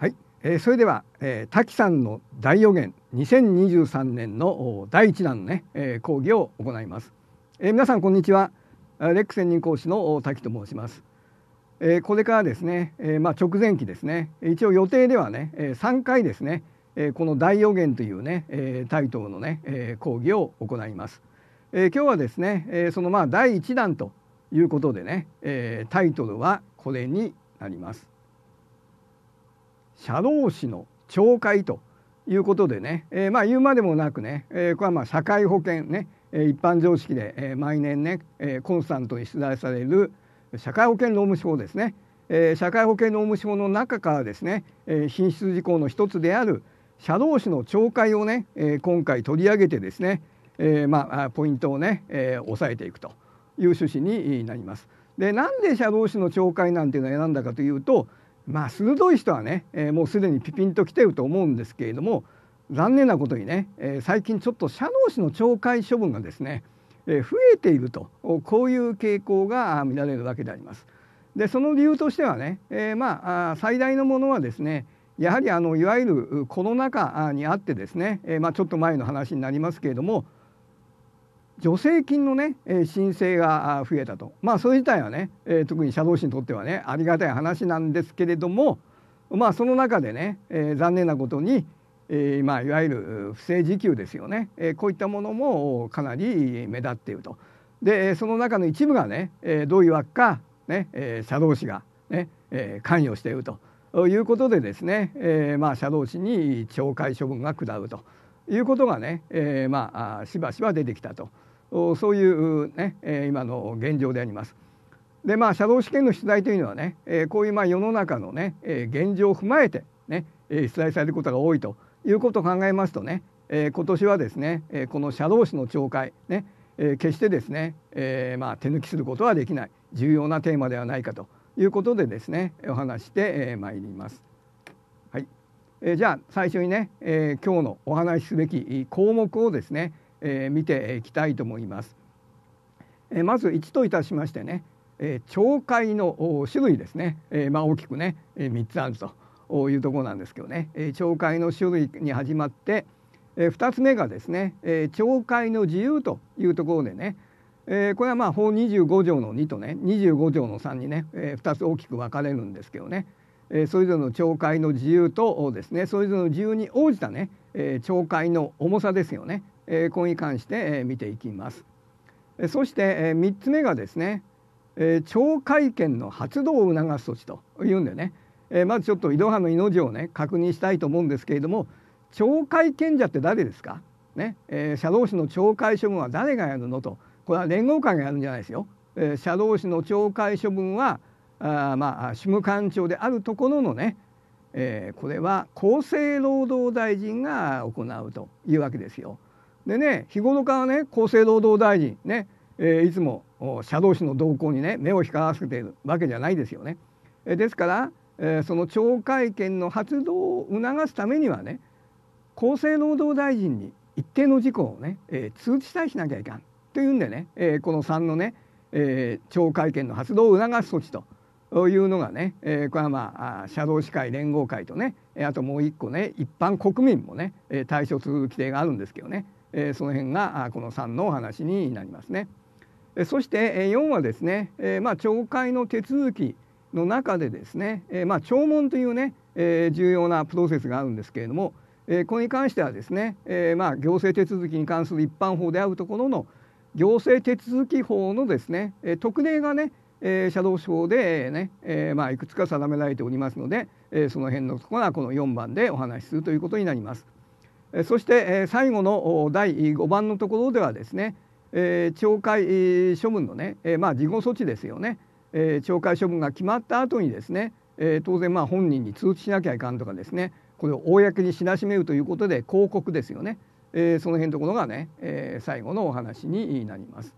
はい、えー、それでは、えー、滝さんの大予言2023年の第一弾のね、えー、講義を行います、えー、皆さんこんにちはレック専任講師の滝と申します、えこれからですね、えまあ直前期ですね一応予定ではね、えー、3回ですね、えこの大予言というね、えー、タイトルのね、え講義を行います、え今日はですね、えそのまあ第1弾ということでね、えタイトルはこれになります社労士の懲戒ということでね、えー、まあ言うまでもなくね、えー、これはまあ社会保険ね、え一般常識で、え毎年ね、えコンスタントに出題される社会保険労務省ですね、え社会保険労務省の中からですね、え品質事項の一つである社労士の懲戒をね、え今回取り上げてですね、えまあポイントをね、え抑えていくという趣旨になります。でなんで社労士の懲戒なんていうのを選んだかというとまあ鋭い人はね、えー、もうすでにピピンときてると思うんですけれども残念なことにね、えー、最近ちょっと社労士の懲戒処分がですね、えー、増えているとこういう傾向が見られるわけであります。でその理由としてはね、えー、まあ最大のものはですねやはりあのいわゆるコロナ禍にあってですね、えー、まあちょっと前の話になりますけれども助成金のね、えー、申請が増えたとまあそれ自体はね、えー、特に社労士にとってはねありがたい話なんですけれどもまあその中でね、えー、残念なことに、えーまあ、いわゆる不正受給ですよね、えー、こういったものもかなり目立っていると。でその中の一部がね、えー、どういうわけか、ねえー、社労士がね、えー、関与しているということでですね、えーまあ、社労士に懲戒処分が下るということがね、えーまあ、しばしば出てきたと。そういうね、今の現状であります。でまあ社労試験の出題というのはねこういうまあ世の中のね現状を踏まえてね出題されることが多いということを考えますとね今年はですねこの社労士の懲戒ね決してですね、えまあ、手抜きすることはできない重要なテーマではないかということでですねお話してまいります。はい、えじゃあ最初にね、え今日のお話しすべき項目をですね、え見ていきたいと思います。えまず1といたしましてね、えー、の種類ですね、えまあ、大きくね、3つあるというところなんですけどね、え戒の種類に始まって、え2つ目がですね、え戒の自由というところでね、えこれはまあ法25条の2とね25条の3にね、え2つ大きく分かれるんですけどね、えそれぞれの懲戒の自由とですねそれぞれの自由に応じたね、え懲戒の重さですよね、これに関して見ていきます。そして3つ目がですね懲戒権の発動を促す措置というんでねまずちょっと井戸派の命をね確認したいと思うんですけれども懲戒権者って誰ですか、ねえ社労士の懲戒処分は誰がやるのとこれは連合会がやるんじゃないですよ。え社労士の懲戒処分はあまあ主務官庁であるところのね、えー、これは厚生労働大臣が行うというわけですよ。でね日頃からね厚生労働大臣ね、えー、いつも社労士の動向にね目を光らせているわけじゃないですよね。えー、ですから、えー、その懲戒権の発動を促すためにはね厚生労働大臣に一定の事項をね、えー、通知さえしなきゃいかんというんでね、えー、この3のね、えー、懲戒権の発動を促す措置と。いうのがね、えー、これはまあ社労士会連合会とねあともう一個ね一般国民もね対処する規定があるんですけどねえー、その辺がこの3のお話になりますね。そして4はですね、えー、まあ、懲戒の手続きの中でですね、えー、まあ、聴聞というね、え重要なプロセスがあるんですけれども、えこれに関してはですね、えまあ、行政手続きに関する一般法であるところの行政手続き法のですね、え特例がね、社車道法でね、えまあ、いくつか定められておりますので、えその辺のところはこの4番でお話しするということになります。そして最後の第5番のところではですね懲戒処分のね、まあ、事後措置ですよね懲戒処分が決まった後にですね当然まあ本人に通知しなきゃいかんとかですねこれを公に知らしめるということで広告ですよねその辺のところがね最後のお話になります。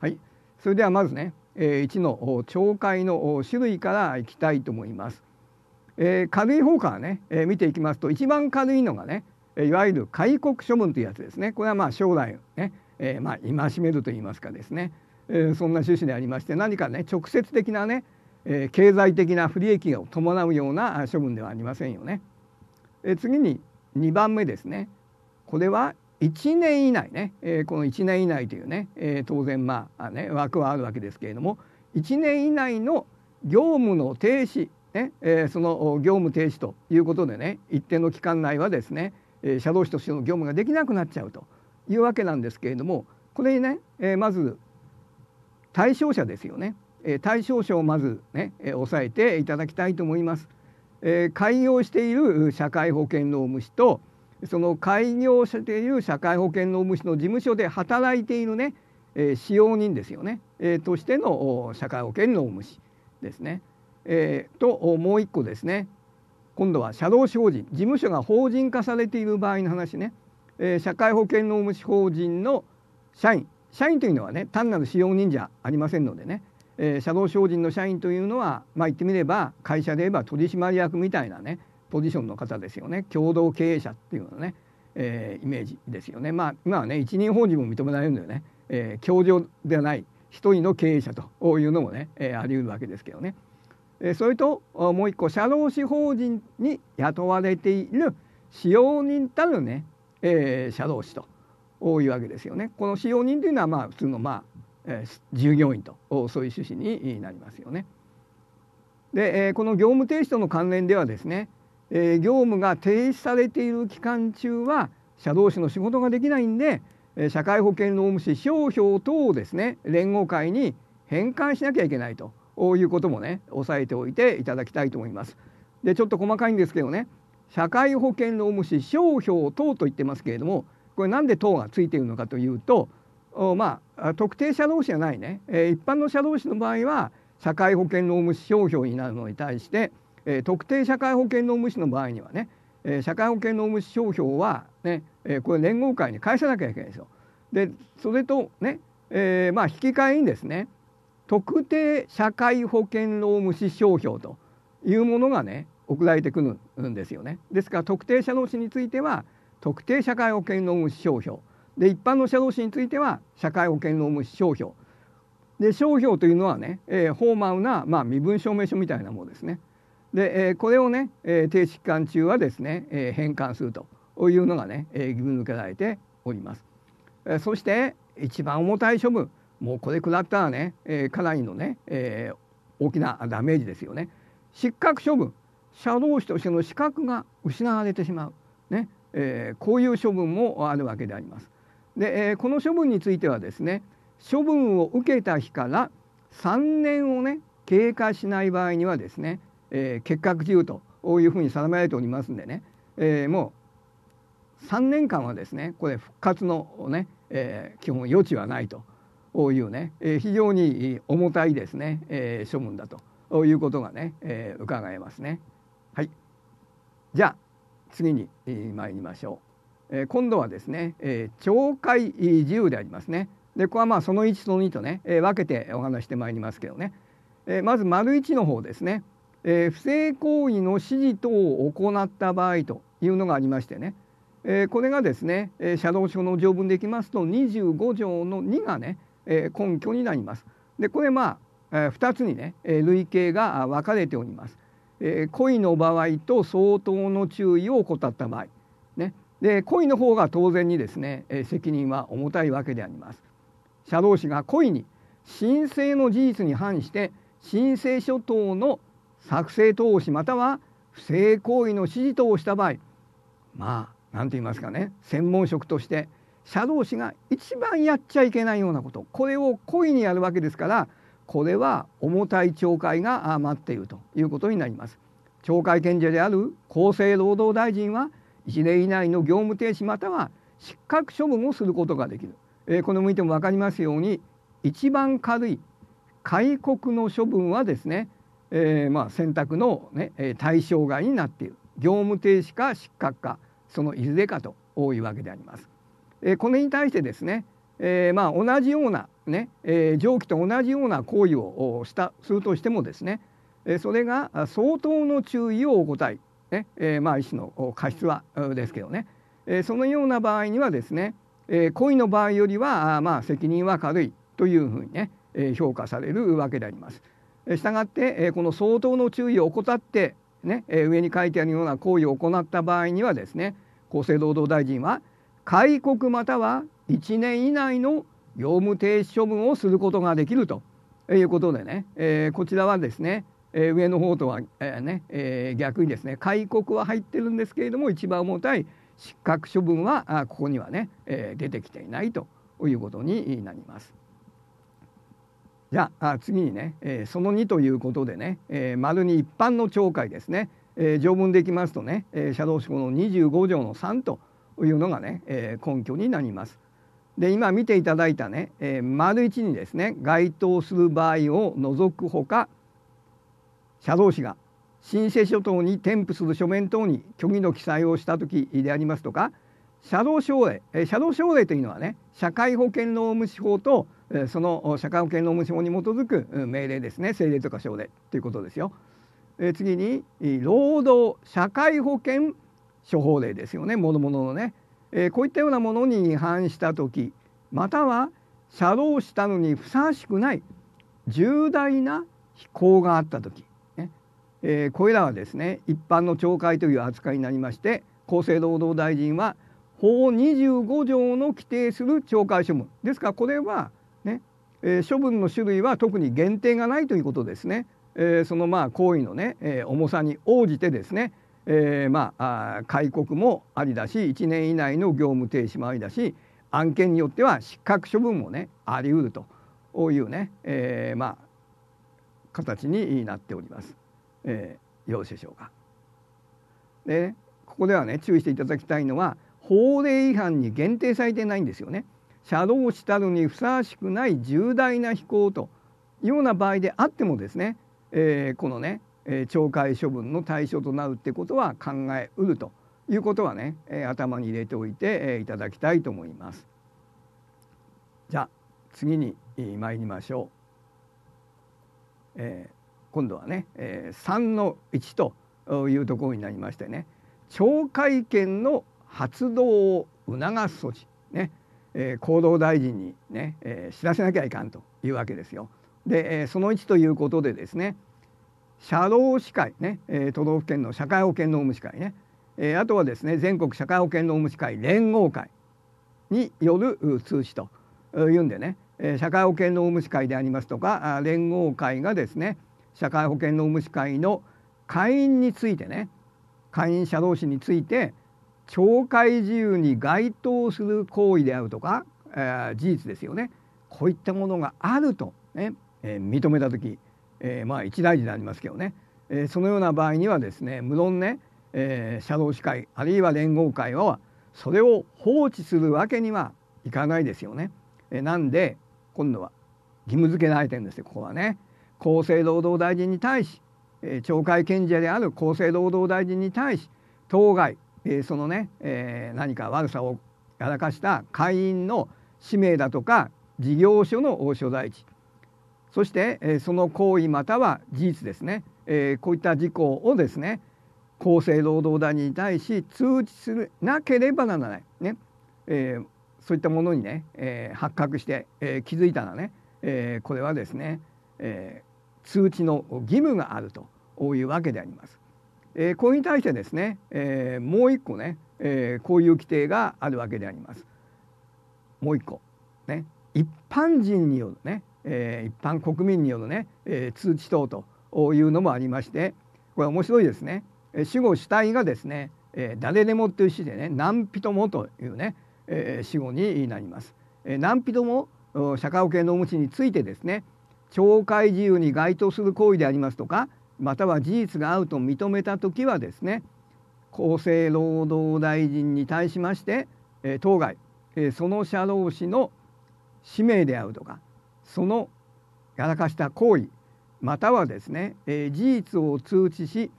はい、それではまずね1の懲戒の種類からいきたいと思います。軽い方からね見ていきますと一番軽いのがねいわゆる開国処分というやつですねこれはまあ将来ね、えー、まあ戒めるといいますかですね、えー、そんな趣旨でありまして何かね直接的なね、えー、経済的な不利益を伴うような処分ではありませんよね。えー、次に2番目ですねこれは1年以内ね、えー、この1年以内というね、えー、当然まあね枠はあるわけですけれども1年以内の業務の停止ねえー、その業務停止ということでね一定の期間内はですね社労士としての業務ができなくなっちゃうというわけなんですけれどもこれにね、えまず対象者ですよね、え対象者をまずね、えさえていただきたいと思います。え開業している社会保険労務士とその開業している社会保険労務士の事務所で働いているね、え使用人ですよね、えとしての社会保険労務士ですね、えともう一個ですね今度は社労士法人事務所が法人化されている場合の話ね、えー、社会保険労務士法人の社員社員というのはね単なる使用人じゃありませんのでね、えー、社労士法人の社員というのはまあ言ってみれば会社で言えば取締役みたいなねポジションの方ですよね共同経営者っていうのね、えー、イメージですよねまあ今はね一人法人も認められるんだよね、えー、教ではない一人の経営者というのもね、えー、あり得るわけですけどね。それともう一個社労士法人に雇われている使用人たるね、えー、社労士と多いわけですよね。この使用人というのはまあ普通のまあ、えー、従業員とそういう趣旨になりますよね。で、えー、この業務停止との関連ではですね、えー、業務が停止されている期間中は社労士の仕事ができないんで社会保険労務士商標等をですね連合会に返還しなきゃいけないということもね押さえておいていただきたいと思います。でちょっと細かいんですけどね社会保険労務士商標等と言ってますけれどもこれなんで等がついているのかというとまあ特定社労士じゃないね、えー、一般の社労士の場合は社会保険労務士商標になるのに対して、えー、特定社会保険労務士の場合にはね、えー、社会保険労務士商標はね、えこれ連合会に返さなきゃいけないんですよ。でそれとね、えまあ引き換えにですね特定社会保険労務士商標というものがね送られてくるんですよね。ですから特定社労士については特定社会保険労務士商標で一般の社労士については社会保険労務士商標で商標というのはね、えー、フォーマルな、まあ、身分証明書みたいなものですね。で、えー、これをね、えー、停止期間中はですね、えー、返還するというのがね、えー、義務付けられております。えー、そして一番重たい処分もうこれ食らったらね、えー、なりのね、えー、大きなダメージですよね。失格処分社労士としての資格が失われてしまう、ねえー、こういう処分もあるわけであります。で、えー、この処分についてはですね処分を受けた日から3年をね経過しない場合にはですね、えー、欠格自由というふうに定められておりますんでね、えー、もう3年間はですねこれ復活のね、えー、基本余地はないというね、えー、非常に重たいですね、えー、処分だということがね、えー、伺えますね。はい、じゃあ次に、えー、参りましょう。えー、今度はですね、えー、懲戒自由でありますね。でここはまあその1と2とね、えー、分けてお話してまいりますけどね、えー、まず丸1の方ですね、えー、不正行為の指示等を行った場合というのがありましてね、えー、これがですね、えー、車道書の条文でいきますと25条の2がね、根拠になります。でこれまあ2つにね類型が分かれております。え恋の場合と相当の注意を怠った場合、ね、で恋の方が当然にですね、責任は重たいわけであります。社労士が故に申請の事実に反して申請書等の作成投資または不正行為の指示等をした場合まあ何て言いますかね専門職として社同士が一番やっちゃいけないようなことこれを故意にやるわけですからこれは重たい懲戒が待っているということになります。懲戒権者である厚生労働大臣は1年以内の業務停止または失格処分をすることができる、えー、この向いても分かりますように一番軽い開国の処分はですね、えー、まあ選択の、ね、対象外になっている業務停止か失格かそのいずれかと多いわけであります。えこれに対してですね、えまあ、同じようなね、え上記と同じような行為をしたするとしてもですね、えそれが相当の注意を怠い、ねえまあ、医師の過失はですけどね、えそのような場合にはですね、え故意の場合よりはまあ、責任は軽いというふうにね、え評価されるわけであります。したがって、えこの相当の注意を怠ってね、ねえ上に書いてあるような行為を行った場合にはですね厚生労働大臣は戒告または1年以内の業務停止処分をすることができるということでね、えー、こちらはですね、えー、上の方とは、えー、ねえ逆にですね戒告は入ってるんですけれども一番重たい失格処分はあここにはね、え出てきていないということになります。じゃあ次にね、えその2ということでね、え丸に一般の懲戒ですね、え条文でいきますとね、えー、社労士法の25条の3というのがね、えー、根拠になります。で今見ていただいたね、えー、丸1にですね該当する場合を除くほか社労士が申請書等に添付する書面等に虚偽の記載をした時でありますとか社労省令社労省令というのはね社会保険労務士法とその社会保険労務士法に基づく命令ですね政令とか省令ということですよ。次に労働社会保険処方令ですよねものもののね、えー、こういったようなものに違反した時または遮漏したのにふさわしくない重大な非行があった時、ねえー、これらはですね一般の懲戒という扱いになりまして厚生労働大臣は法25条の規定する懲戒処分ですからこれはね、えー、処分の種類は特に限定がないということですね、えー、そのまあ行為のね、えー、重さに応じてですねえー、まあ開国もありだし1年以内の業務停止もありだし案件によっては失格処分もねあり得るとこういうね、えー、まあ形になっております。えー、よろしいでしょうか。でここではね注意していただきたいのは法令違反に限定されてないんですよね。車道したるにふさわしくない重大な飛行というような場合であってもですね、えー、このね懲戒処分の対象となるってことは考えうるということはね頭に入れておいていただきたいと思います。じゃあ次に参りましょう。えー、今度はね、えー、3の1というところになりましてね懲戒権の発動を促す措置ね、えー、厚労大臣にね、えー、知らせなきゃいかんというわけですよ。で、えー、その1ということでですね社労士会ね、えー、都道府県の社会保険労務士会ね、えー、あとはですね全国社会保険労務士会連合会による通知というんでね、えー、社会保険労務士会でありますとか連合会がですね社会保険労務士会の会員についてね会員社労士について懲戒自由に該当する行為であるとか、えー、事実ですよねこういったものがあるとね、ねえー、認めた時えー、まあ一大事でありますけどね、えー、そのような場合にはですね無論ね、えー、社労士会あるいは連合会はそれを放置するわけにはいかないですよね。えー、なんで今度は義務付けられてるんですよここはね。厚生労働大臣に対し、えー、懲戒権者である厚生労働大臣に対し当該、えー、そのね、えー、何か悪さをやらかした会員の氏名だとか事業所の所在地そして、えその行為または事実ですね、えこういった事項をですね厚生労働大臣に対し通知するなければならない、ねえー、そういったものにね、えー、発覚して、えー、気づいたらね、えこれはですね、え通知の義務があるというわけであります。えこれに対してですね、えもう一個ね、えこういう規定があるわけであります。もう一個、ね、一般人によるね、えー、一般国民によるね、えー、通知等というのもありましてこれ面白いですね。死後主体がですね、えー、誰でもという詩でね何人もというね、えー、死後になります。えー、何人も社会保険の無知についてですね懲戒自由に該当する行為でありますとかまたは事実が合うと認めた時はですね厚生労働大臣に対しまして、え当該、えその社労士の氏名であるとかそのやらかした行為またはですね、えー、事実を通知し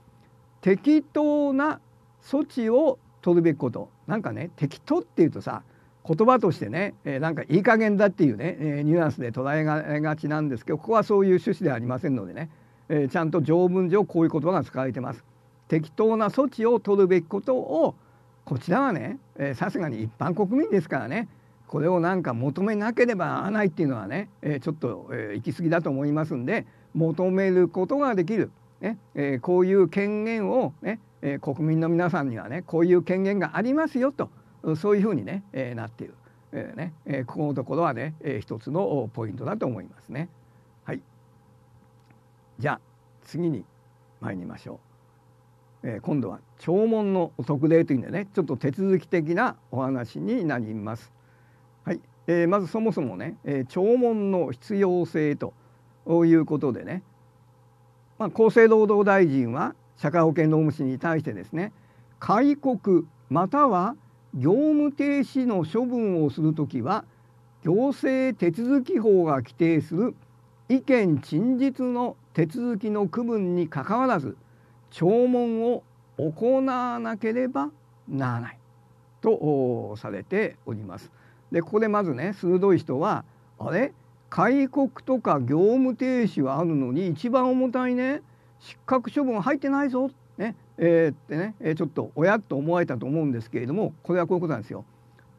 適当な措置を取るべきことなんかね適当っていうとさ言葉としてね、えー、なんかいい加減だっていうね、えー、ニュアンスで捉えがちなんですけどここはそういう趣旨ではありませんのでね、えー、ちゃんと条文上こういう言葉が使われてます。適当な措置を取るべきことをこちらはねさすがに一般国民ですからねこれをなんか求めなければならないっていうのはね、えー、ちょっと、えー、行き過ぎだと思いますんで求めることができる、ねえー、こういう権限をね、えー、国民の皆さんにはねこういう権限がありますよとそういうふうにね、えー、なっている、えーねえー、ここのところはね、えー、一つのポイントだと思いますね。はい、じゃあ次に参りましょう。え今度は弔問の特例というんでねちょっと手続き的なお話になります。えー、まずそもそもね、えー、弔問の必要性ということでね、まあ、厚生労働大臣は社会保険労務士に対してですね戒告または業務停止の処分をするときは行政手続き法が規定する意見陳述の手続きの区分にかかわらず聴聞を行わなければならないとされております。でここでまずね鋭い人はあれ戒告とか業務停止はあるのに一番重たいね失格処分入ってないぞ、ねえー、ってね、えー、ちょっと親と思われたと思うんですけれどもこれはこういうことなんですよ。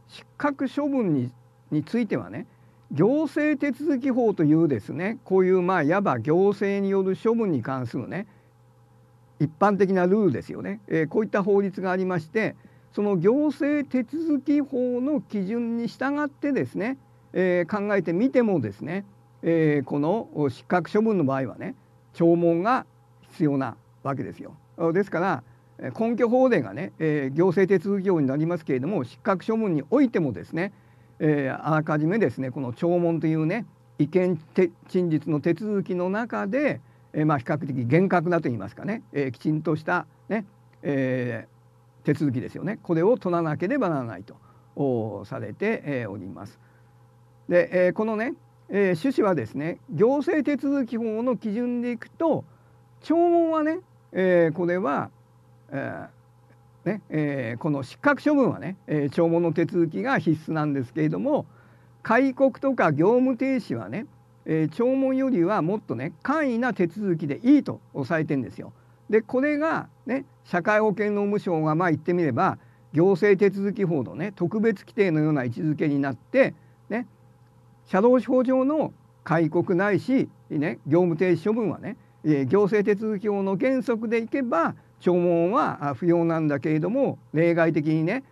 失格処分にについてはね行政手続き法というですねこういうまあいわば行政による処分に関するね一般的なルールですよね、えー、こういった法律がありましてその行政手続き法の基準に従ってですね、えー、考えてみてもですね、えー、この失格処分の場合はね聴聞が必要なわけですよ。ですから根拠法令がね、えー、行政手続き法になりますけれども失格処分においてもですね、えー、あらかじめですねこの聴聞というね意見陳述の手続きの中で、えー、まあ比較的厳格なといいますかね、えー、きちんとしたね、えー、手続きですよねこれを取らなければならないとされております。でこのね趣旨はですね行政手続き法の基準でいくと聴聞はねこれはねえこの失格処分はね、えー、聴聞の手続きが必須なんですけれども戒告とか業務停止はね、えー、聴聞よりはもっとね簡易な手続きでいいとされてんですよ。でこれが、ね、社会保険労務省がまあ言ってみれば行政手続き法のね特別規定のような位置づけになって、ね、社労司法上の戒告ないし、ね、業務停止処分はね、え行政手続き法の原則でいけば聴聞は不要なんだけれども例外的にね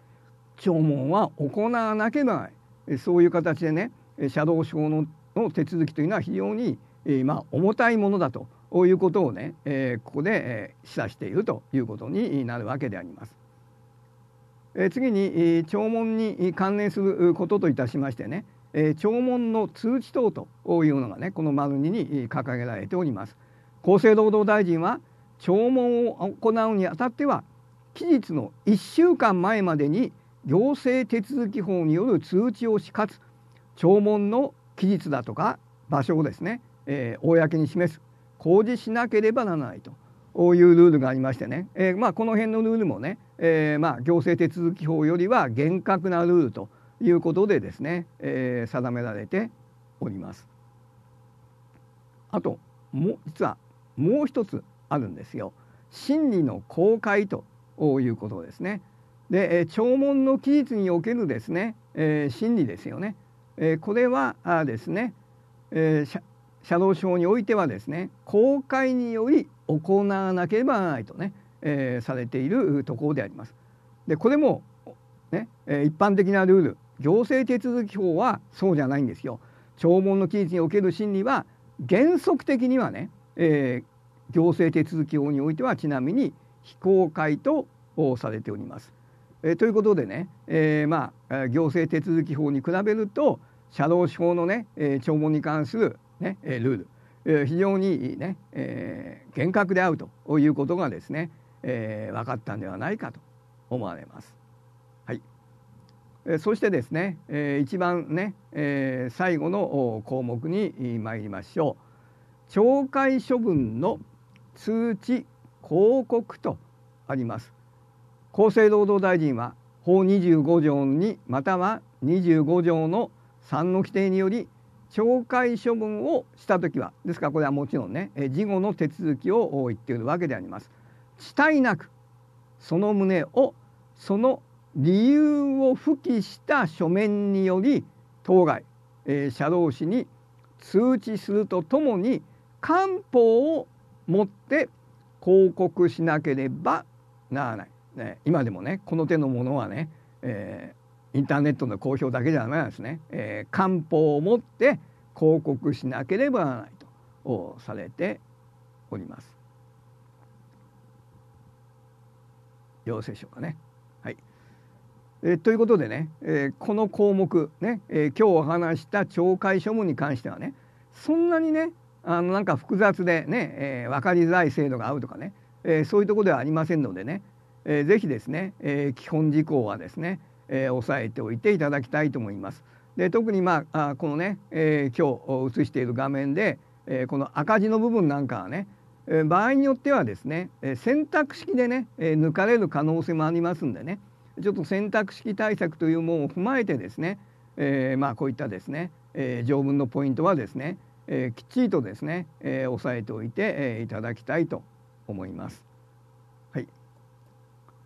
聴聞は行わなければない。そういう形でね社労司法の手続きというのは非常に、えまあ重たいものだとこういうことをね、えここで、え示唆しているということになるわけであります。え次にえ弔問に関連することといたしましてね、え弔問の通知等というのがねこの丸2に掲げられております。厚生労働大臣は弔問を行うにあたっては期日の1週間前までに行政手続き法による通知をしかつ弔問の期日だとか場所をですね、えー、公に示す工事しなければならないというルールがありましてね、えー、まあ、この辺のルールもね、えー、まあ、行政手続き法よりは厳格なルールということでですね、えー、定められております。あとも実はもう一つあるんですよ。真理の公開ということですね。で、えー、弔問の期日におけるですね、えー、真理ですよね。えー、これはあですね、えー、社労省においてはですね公開により行わなければならないとね、えー、されているところであります。でこれも、ね、一般的なルール行政手続法はそうじゃないんですよ。聴聞の期日における審理は原則的にはね、えー、行政手続法においてはちなみに非公開とされております。えー、ということでね、えー、まあ行政手続法に比べると社労士法のね、えー、聴聞に関するね、ルール、非常にね、え厳格であるということがですね、え分かったんではないかと思われます。はい、そしてですね、一番ね、え最後の項目に参りましょう。懲戒処分の通知広告とあります。厚生労働大臣は法25条にまたは25条の3の規定により懲戒処分をした時はですからこれはもちろんね事後の手続きを言っているわけであります。地帯なくその旨をその理由を付記した書面により当該、えー、社労士に通知するとともに官報を持って広告しなければならない、ね、今でもねこの手のものはね、えインターネットの公表だけじゃないですね、えー、官報を持って広告しなければならないとされております要請書かねはいえー、ということでね、えー、この項目ね、え今日お話した懲戒処分に関してはねそんなにねあのなんか複雑でね、えー、分かりづらい制度が合うとかね、えー、そういうとこではありませんのでね、えー、ぜひですね、えー、基本事項はですね、えー、押さえておいていただきたいと思います。で特に、まあ、あこのね、えー、今日映している画面で、えー、この赤字の部分なんかはね、えー、場合によってはですね、えー、選択式でね、えー、抜かれる可能性もありますんでねちょっと選択式対策というものを踏まえてですね、えー、まあこういったですね、えー、条文のポイントはですね、えー、きっちりとですね、えー、押さえておいて、えー、いただきたいと思います。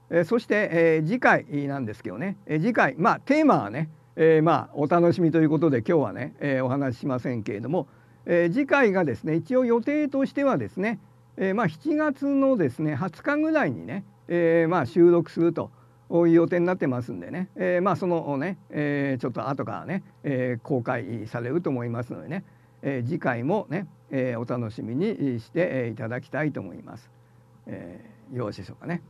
えそして、え次回なんですけどね、え次回まあテーマはね、えまあお楽しみということで今日はね、えお話ししませんけれども、え次回がですね一応予定としてはですね、えまあ7月のですね20日ぐらいにね、えまあ収録すると。いう予定になってますんでね、えまあそのね、えちょっと後からね、え公開されると思いますのでね、え次回もね、えお楽しみにしていただきたいと思います。えよろしいでしょうかね。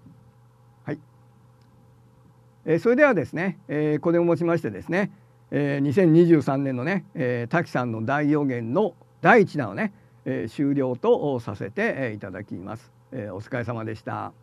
えそれではですね、えこれをもちましてですね、え2023年のね、え滝さんの大予言の第1弾をね、え終了とさせていただきます、えお疲れ様でした。